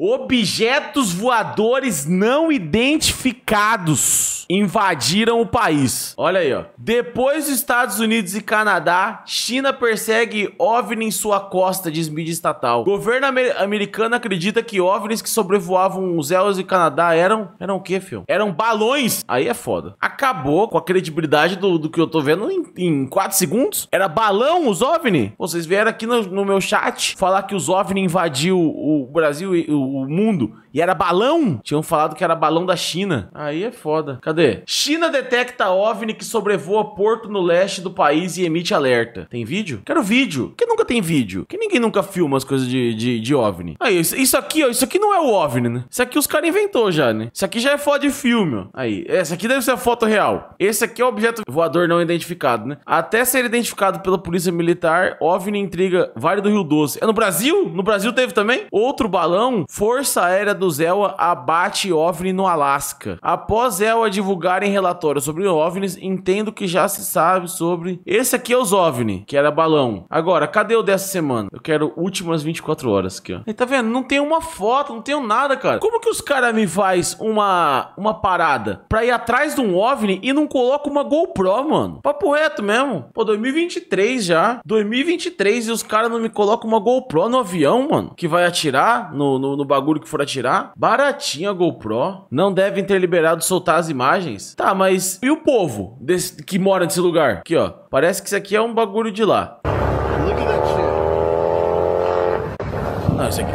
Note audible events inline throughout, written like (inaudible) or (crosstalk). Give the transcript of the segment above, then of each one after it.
Objetos voadores não identificados invadiram o país. Olha aí, ó. Depois dos Estados Unidos e Canadá, China persegue OVNI em sua costa, diz mídia estatal. O governo amer americano acredita que OVNIs que sobrevoavam os céus e Canadá eram... Eram o quê, filho? Eram balões. Aí é foda. Acabou com a credibilidade do, do que eu tô vendo em, em 4 segundos. Era balão os OVNI? Vocês vieram aqui no, no meu chat falar que os OVNI invadiu o Brasil e o o mundo e era balão. Tinham falado que era balão da China. Aí é foda. Cadê? China detecta OVNI que sobrevoa porto no leste do país e emite alerta. Tem vídeo? Quero vídeo. Que nunca tem vídeo. Que ninguém nunca filma as coisas de, de, de OVNI. Aí, isso aqui, ó, isso aqui não é o OVNI, né? Isso aqui os caras inventou já, né? Isso aqui já é foda de filme, ó. Aí, essa aqui deve ser a foto real. Esse aqui é o objeto voador não identificado, né? Até ser identificado pela polícia militar, OVNI intriga Vale do Rio Doce. É no Brasil? No Brasil teve também? Outro balão Força Aérea do Zewa abate OVNI no Alasca. Após Zewa divulgarem relatórios sobre OVNIs, entendo que já se sabe sobre... Esse aqui é os OVNI, que era balão. Agora, cadê o dessa semana? Eu quero últimas 24 horas aqui, ó. Aí, tá vendo? Não tem uma foto, não tem nada, cara. Como que os caras me faz uma, uma parada pra ir atrás de um OVNI e não coloca uma GoPro, mano? Papo reto mesmo. Pô, 2023 já. 2023 e os caras não me colocam uma GoPro no avião, mano? Que vai atirar no, no no bagulho que for atirar? Baratinha a GoPro. Não devem ter liberado soltar as imagens. Tá, mas e o povo desse, que mora nesse lugar? Aqui, ó. Parece que isso aqui é um bagulho de lá.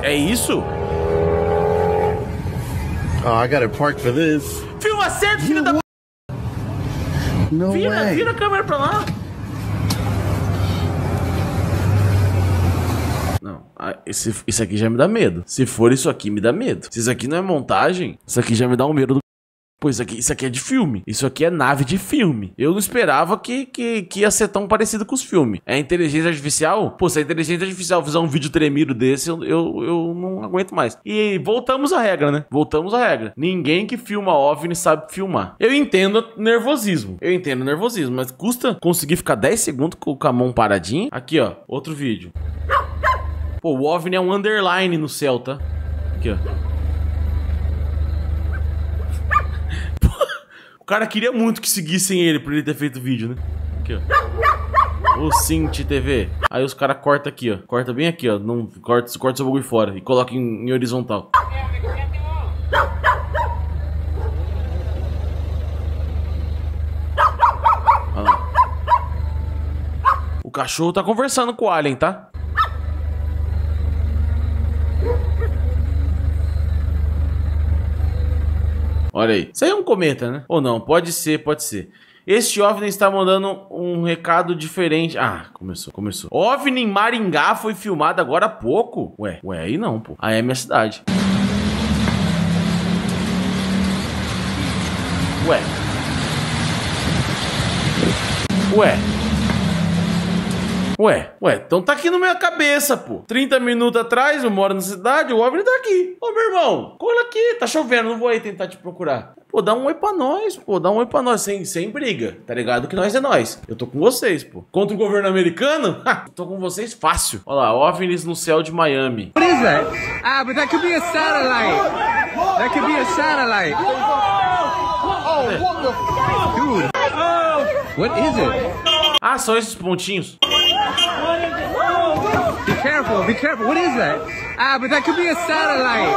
é isso? Oh, I gotta park for this. Filma certo, filho da... vira, vira a câmera pra lá. Ah, esse, isso aqui já me dá medo. Se for isso aqui, me dá medo. Se isso aqui não é montagem, isso aqui já me dá um medo do Pô, isso aqui, isso aqui é de filme. Isso aqui é nave de filme. Eu não esperava que, que, que ia ser tão parecido com os filmes. É inteligência artificial? Pô, se a é inteligência artificial fizer um vídeo tremido desse, eu, eu, eu não aguento mais. E voltamos à regra, né? Voltamos à regra. Ninguém que filma OVNI sabe filmar. Eu entendo nervosismo. Eu entendo nervosismo, mas custa conseguir ficar 10 segundos com a mão paradinha? Aqui, ó. Outro vídeo. Pô, o OVNI é um underline no céu, tá? Aqui, ó. (laughs) o cara queria muito que seguissem ele pra ele ter feito o vídeo, né? Aqui, ó. O Cinti TV. Aí os caras cortam aqui, ó. Corta bem aqui, ó. Não, corta, corta seu bagulho fora e coloca em, em horizontal. O cachorro tá conversando com o alien, tá? Olha aí. Isso aí é um cometa, né? Ou não? Pode ser, pode ser. Este OVNI está mandando um recado diferente. Ah, começou, começou. OVNI em Maringá foi filmado agora há pouco? Ué, ué, aí não, pô. Aí é minha cidade. Ué. Ué. Ué, ué, então tá aqui na minha cabeça, pô. 30 minutos atrás, eu moro na cidade, o OVNI tá aqui. Ô, meu irmão, cola aqui, tá chovendo, não vou aí tentar te procurar. Pô, dá um oi pra nós, pô, dá um oi pra nós, sem, sem briga, tá ligado? Que nós é nós. Eu tô com vocês, pô. Contra o governo americano? Ha, tô com vocês fácil. Olha lá, OVNIs no céu de Miami. What is that? Ah, but that could be a satellite. That could be a satellite. Oh, what the... Dude, oh. what is it? Ah, são esses pontinhos. Be careful, be careful. What is that? Ah, but that could be a satellite.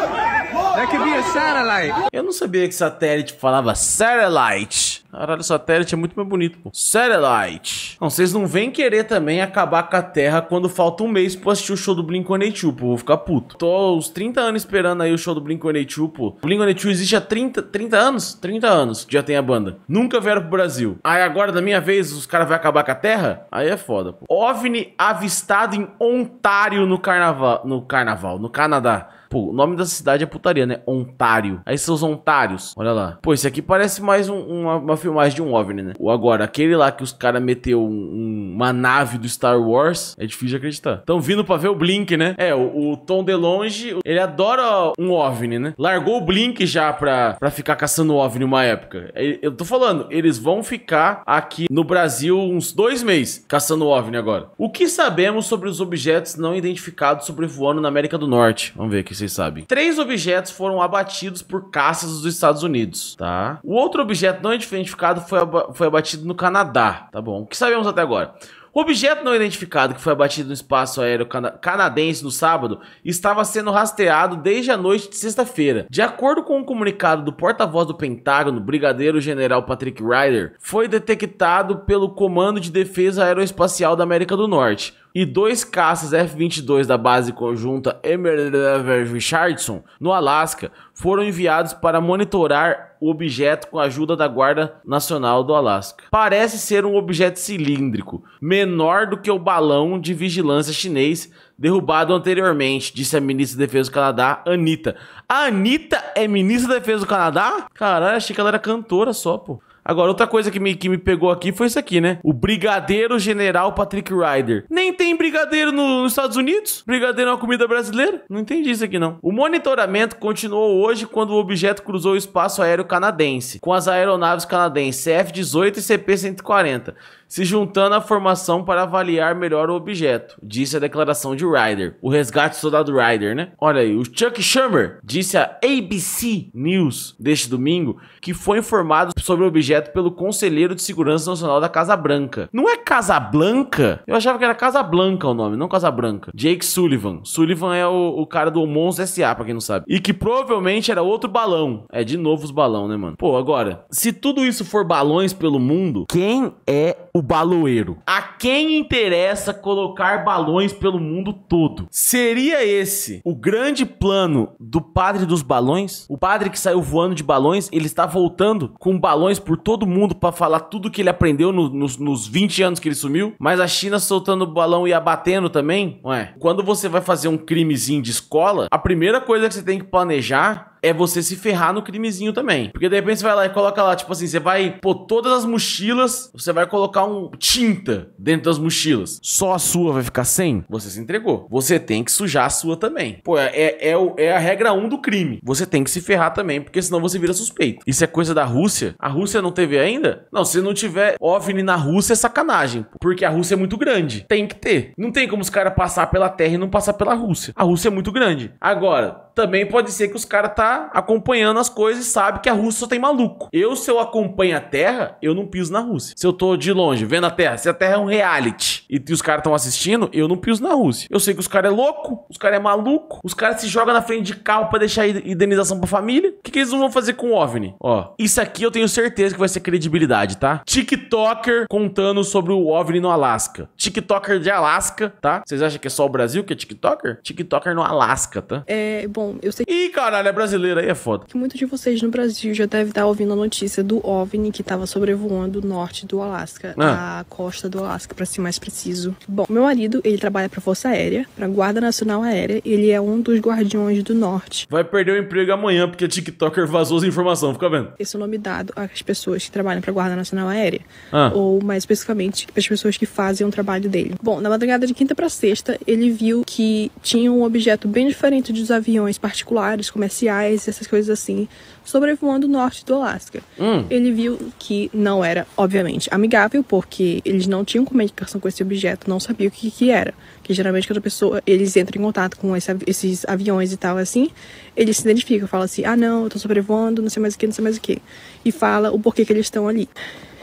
That could be a satellite. Eu não sabia que satélite falava satellite. Caralho, satélite é muito mais bonito, pô. Satellite. Não, vocês não vêm querer também acabar com a Terra quando falta um mês pra assistir o show do Blink-182, pô. Vou ficar puto. Tô uns 30 anos esperando aí o show do Blink-182, pô. O Blink-182 existe há 30, 30 anos? 30 anos já tem a banda. Nunca vieram pro Brasil. Aí agora, da minha vez, os caras vão acabar com a Terra? Aí é foda, pô. OVNI avistado em Ontário no carnaval. No carnaval, no Canadá. Pô, o nome dessa cidade é putaria, né? Ontário. Aí são os Ontários. Olha lá. Pô, esse aqui parece mais um, uma, uma, filmagem de um OVNI, né? Ou agora, aquele lá que os caras meteu um, uma nave do Star Wars, é difícil de acreditar. Estão vindo pra ver o Blink, né? É, o, o Tom DeLonge, ele adora um OVNI, né? Largou o Blink já pra, pra ficar caçando OVNI uma época. É, eu tô falando, eles vão ficar aqui no Brasil uns dois meses caçando OVNI agora. O que sabemos sobre os objetos não identificados sobrevoando na América do Norte? Vamos ver aqui vocês sabem. Três objetos foram abatidos por caças dos Estados Unidos, tá? O outro objeto não identificado foi, ab foi abatido no Canadá, tá bom? O que sabemos até agora? O objeto não identificado que foi abatido no espaço aéreo cana canadense no sábado estava sendo rastreado desde a noite de sexta-feira. De acordo com um comunicado do porta-voz do Pentágono, Brigadeiro General Patrick Ryder, foi detectado pelo Comando de Defesa Aeroespacial da América do Norte e dois caças F-22 da base conjunta Emerald Richardson, no Alasca, foram enviados para monitorar o objeto com a ajuda da Guarda Nacional do Alasca. Parece ser um objeto cilíndrico, menor do que o balão de vigilância chinês derrubado anteriormente, disse a ministra da Defesa do Canadá, Anitta. A Anitta é ministra da Defesa do Canadá? Caralho, achei que ela era cantora só, pô. Agora, outra coisa que me, que me pegou aqui foi isso aqui, né? O Brigadeiro General Patrick Ryder. Nem tem brigadeiro no, nos Estados Unidos? Brigadeiro é uma comida brasileira? Não entendi isso aqui, não. O monitoramento continuou hoje quando o objeto cruzou o espaço aéreo canadense, com as aeronaves canadenses cf 18 e CP-140 se juntando à formação para avaliar melhor o objeto, disse a declaração de Ryder, o resgate do soldado Ryder, né? Olha aí, o Chuck Schumer disse à ABC News deste domingo que foi informado sobre o objeto pelo conselheiro de segurança nacional da Casa Branca. Não é Casa Blanca? Eu achava que era Casa Blanca o nome, não Casa Branca. Jake Sullivan. Sullivan é o, o cara do Mons S.A., pra quem não sabe. E que provavelmente era outro balão. É, de novo os balão, né, mano? Pô, agora, se tudo isso for balões pelo mundo, quem é o baloeiro. A quem interessa colocar balões pelo mundo todo? Seria esse o grande plano do padre dos balões? O padre que saiu voando de balões, ele está voltando com balões por todo mundo para falar tudo que ele aprendeu no, nos, nos 20 anos que ele sumiu? Mas a China soltando o balão e abatendo também? Ué, quando você vai fazer um crimezinho de escola, a primeira coisa que você tem que planejar é você se ferrar no crimezinho também. Porque de repente você vai lá e coloca lá, tipo assim, você vai pôr todas as mochilas, você vai colocar um tinta dentro das mochilas. Só a sua vai ficar sem? Você se entregou. Você tem que sujar a sua também. Pô, é, é, é, é a regra 1 um do crime. Você tem que se ferrar também, porque senão você vira suspeito. Isso é coisa da Rússia? A Rússia não teve ainda? Não, se não tiver OVNI na Rússia é sacanagem, porque a Rússia é muito grande. Tem que ter. Não tem como os caras passar pela terra e não passar pela Rússia. A Rússia é muito grande. Agora, também pode ser que os caras tá Tá acompanhando as coisas e sabe que a Rússia só tem maluco. Eu, se eu acompanho a Terra, eu não piso na Rússia. Se eu tô de longe vendo a Terra, se a Terra é um reality e, os caras estão assistindo, eu não piso na Rússia. Eu sei que os caras é louco, os caras é maluco, os caras se jogam na frente de carro para deixar indenização pra família. O que, que eles não vão fazer com o OVNI? Ó, isso aqui eu tenho certeza que vai ser credibilidade, tá? TikToker contando sobre o OVNI no Alasca. TikToker de Alasca, tá? Vocês acham que é só o Brasil que é TikToker? TikToker no Alasca, tá? É, bom, eu sei... Ih, caralho, é brasileiro brasileiro aí é foda. Muitos de vocês no Brasil já devem estar ouvindo a notícia do OVNI que estava sobrevoando o norte do Alasca, ah. a costa do Alasca, para ser mais preciso. Bom, meu marido, ele trabalha para Força Aérea, para Guarda Nacional Aérea, ele é um dos guardiões do norte. Vai perder o emprego amanhã porque TikToker vazou as informações, fica vendo. Esse é o nome dado às pessoas que trabalham para Guarda Nacional Aérea, ah. ou mais especificamente, para as pessoas que fazem o trabalho dele. Bom, na madrugada de quinta para sexta, ele viu que tinha um objeto bem diferente dos aviões particulares comerciais pés, essas coisas assim, sobrevoando o norte do Alasca. Hum. Ele viu que não era, obviamente, amigável, porque eles não tinham comunicação com esse objeto, não sabiam o que, que era. Que geralmente quando a pessoa, eles entram em contato com esse, esses aviões e tal, assim, eles se identificam, falam assim, ah não, eu tô sobrevoando, não sei mais o que, não sei mais o que. E fala o porquê que eles estão ali.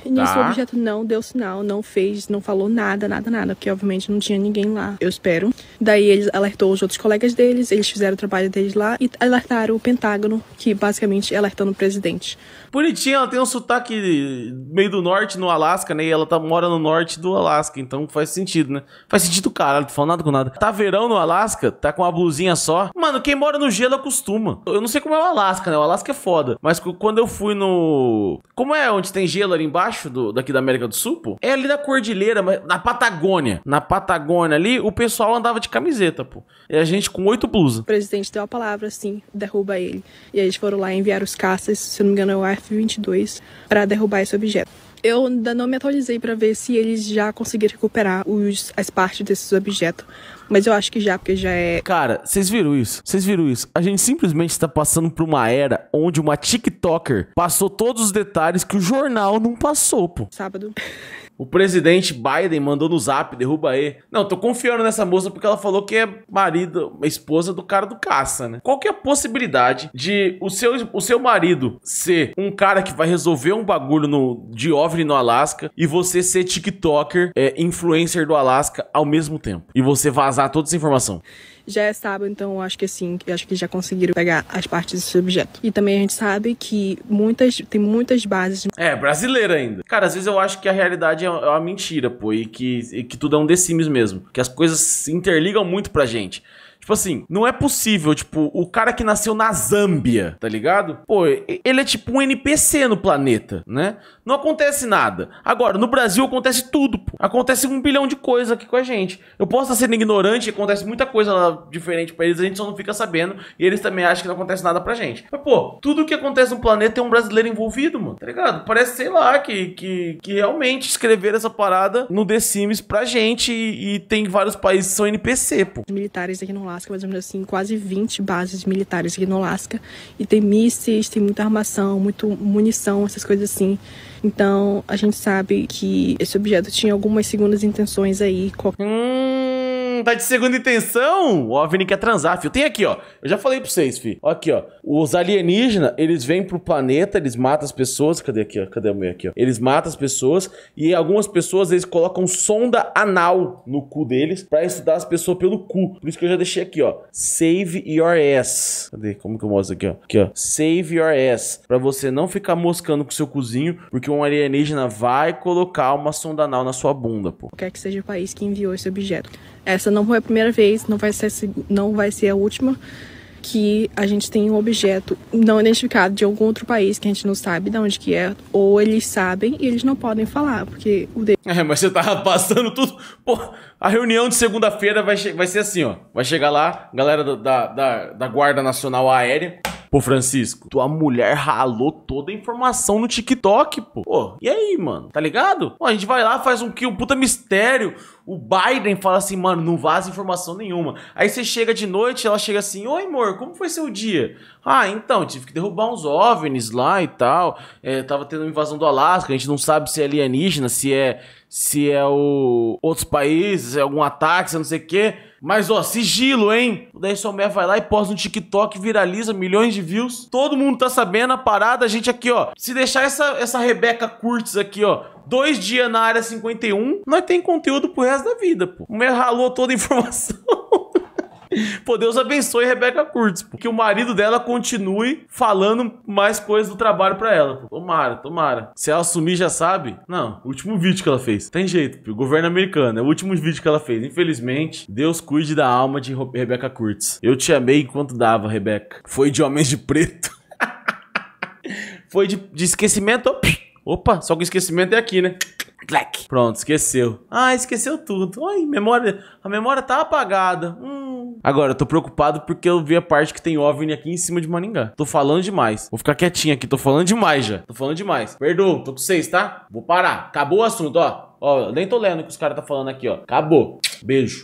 E nisso tá. o objeto não deu sinal, não fez, não falou nada, nada, nada, porque obviamente não tinha ninguém lá, eu espero. Daí eles alertou os outros colegas deles, eles fizeram o trabalho deles lá e alertaram o Pentágono, que basicamente é alertando o presidente. Bonitinha, ela tem um sotaque meio do norte no Alasca, né? E ela tá, mora no norte do Alasca, então faz sentido, né? Faz sentido, cara, não tô falando nada com nada. Tá verão no Alasca, tá com uma blusinha só. Mano, quem mora no gelo acostuma. Eu não sei como é o Alasca, né? O Alasca é foda. Mas quando eu fui no. Como é onde tem gelo ali embaixo? baixo do, daqui da América do Sul, pô, é ali da Cordilheira, na Patagônia. Na Patagônia ali, o pessoal andava de camiseta, pô. E a gente com oito blusas. O presidente deu a palavra, assim, derruba ele. E aí eles foram lá enviar os caças, se não me engano é o F-22, para derrubar esse objeto. Eu ainda não me atualizei para ver se eles já conseguiram recuperar os, as partes desses objetos, mas eu acho que já, porque já é. Cara, vocês viram isso? Vocês viram isso? A gente simplesmente está passando por uma era onde uma TikToker passou todos os detalhes que o jornal não passou, pô. Sábado. O presidente Biden mandou no zap, derruba aí. Não, tô confiando nessa moça porque ela falou que é marido, esposa do cara do caça, né? Qual que é a possibilidade de o seu, o seu marido ser um cara que vai resolver um bagulho no, de OVNI no Alasca e você ser TikToker, é, influencer do Alasca ao mesmo tempo? E você vazar vazar toda essa informação. Já é sábado, então acho que assim, acho que já conseguiram pegar as partes desse objeto. E também a gente sabe que muitas tem muitas bases. É, brasileira ainda. Cara, às vezes eu acho que a realidade é, é uma mentira, pô, e que, e que tudo é um The Sims mesmo. Que as coisas se interligam muito pra gente. Tipo assim, não é possível, tipo, o cara que nasceu na Zâmbia, tá ligado? Pô, ele é tipo um NPC no planeta, né? Não acontece nada. Agora, no Brasil acontece tudo, pô acontece um bilhão de coisas aqui com a gente. Eu posso estar sendo ignorante, acontece muita coisa lá diferente para eles, a gente só não fica sabendo, e eles também acham que não acontece nada pra gente. Mas, pô, tudo que acontece no planeta tem é um brasileiro envolvido, mano, tá ligado? Parece, sei lá, que, que, que realmente escreveram essa parada no The Sims pra gente, e, e tem vários países que são NPC, pô. Militares aqui no Alasca, mais ou menos assim, quase 20 bases militares aqui no Alasca, e tem mísseis, tem muita armação, muito munição, essas coisas assim. Então a gente sabe que esse objeto tinha algumas segundas intenções aí. Hum tá de segunda intenção? O OVNI quer transar, fio. Tem aqui, ó. Eu já falei pra vocês, fi. Aqui, ó. Os alienígenas, eles vêm pro planeta, eles matam as pessoas. Cadê aqui, ó? Cadê a mulher aqui, ó? Eles matam as pessoas e algumas pessoas, eles colocam sonda anal no cu deles pra estudar as pessoas pelo cu. Por isso que eu já deixei aqui, ó. Save your ass. Cadê? Como que eu mostro aqui, ó? Aqui, ó. Save your ass. Pra você não ficar moscando com seu cozinho, porque um alienígena vai colocar uma sonda anal na sua bunda, pô. Quer que seja o país que enviou esse objeto. Essa não foi a primeira vez, não vai ser, não vai ser a última que a gente tem um objeto não identificado de algum outro país que a gente não sabe de onde que é, ou eles sabem e eles não podem falar, porque o de... É, mas você tava passando tudo. Pô, a reunião de segunda-feira vai, vai ser assim, ó. Vai chegar lá, galera da, da, da Guarda Nacional Aérea. Pô, Francisco, tua mulher ralou toda a informação no TikTok, pô. Pô, e aí, mano? Tá ligado? Pô, a gente vai lá, faz um que um puta mistério. O Biden fala assim, mano, não vaza informação nenhuma. Aí você chega de noite, ela chega assim, oi amor, como foi seu dia? Ah, então, tive que derrubar uns OVNIs lá e tal. É, tava tendo uma invasão do Alasca, a gente não sabe se é alienígena, se é se é o outros países, é algum ataque, se é não sei o quê. Mas, ó, sigilo, hein? O 10 Somé vai lá e posta no TikTok, viraliza, milhões de views. Todo mundo tá sabendo a parada. A gente aqui, ó, se deixar essa, essa Rebeca Curtis aqui, ó, dois dias na área 51, nós tem conteúdo pro resto da vida, pô. O ralou toda a (laughs) informação. Pô, Deus abençoe Rebeca Kurtz, pô. Que o marido dela continue falando mais coisas do trabalho para ela. Pô. Tomara, tomara. Se ela assumir, já sabe. Não, último vídeo que ela fez. Tem jeito, pô. governo americano. É o último vídeo que ela fez. Infelizmente, Deus cuide da alma de Rebeca Kurtz. Eu te amei enquanto dava, Rebeca. Foi de homens de preto. (laughs) Foi de, de esquecimento. Opa, só que o esquecimento é aqui, né? Pronto, esqueceu. Ah, esqueceu tudo. Ai, memória. A memória tá apagada. Hum. Agora, eu tô preocupado porque eu vi a parte que tem OVNI aqui em cima de Maringá. Tô falando demais. Vou ficar quietinho aqui, tô falando demais já. Tô falando demais. Perdoa, tô com vocês, tá? Vou parar. Acabou o assunto, ó. Ó, nem tô lendo o que os caras tá falando aqui, ó. Acabou. Beijo.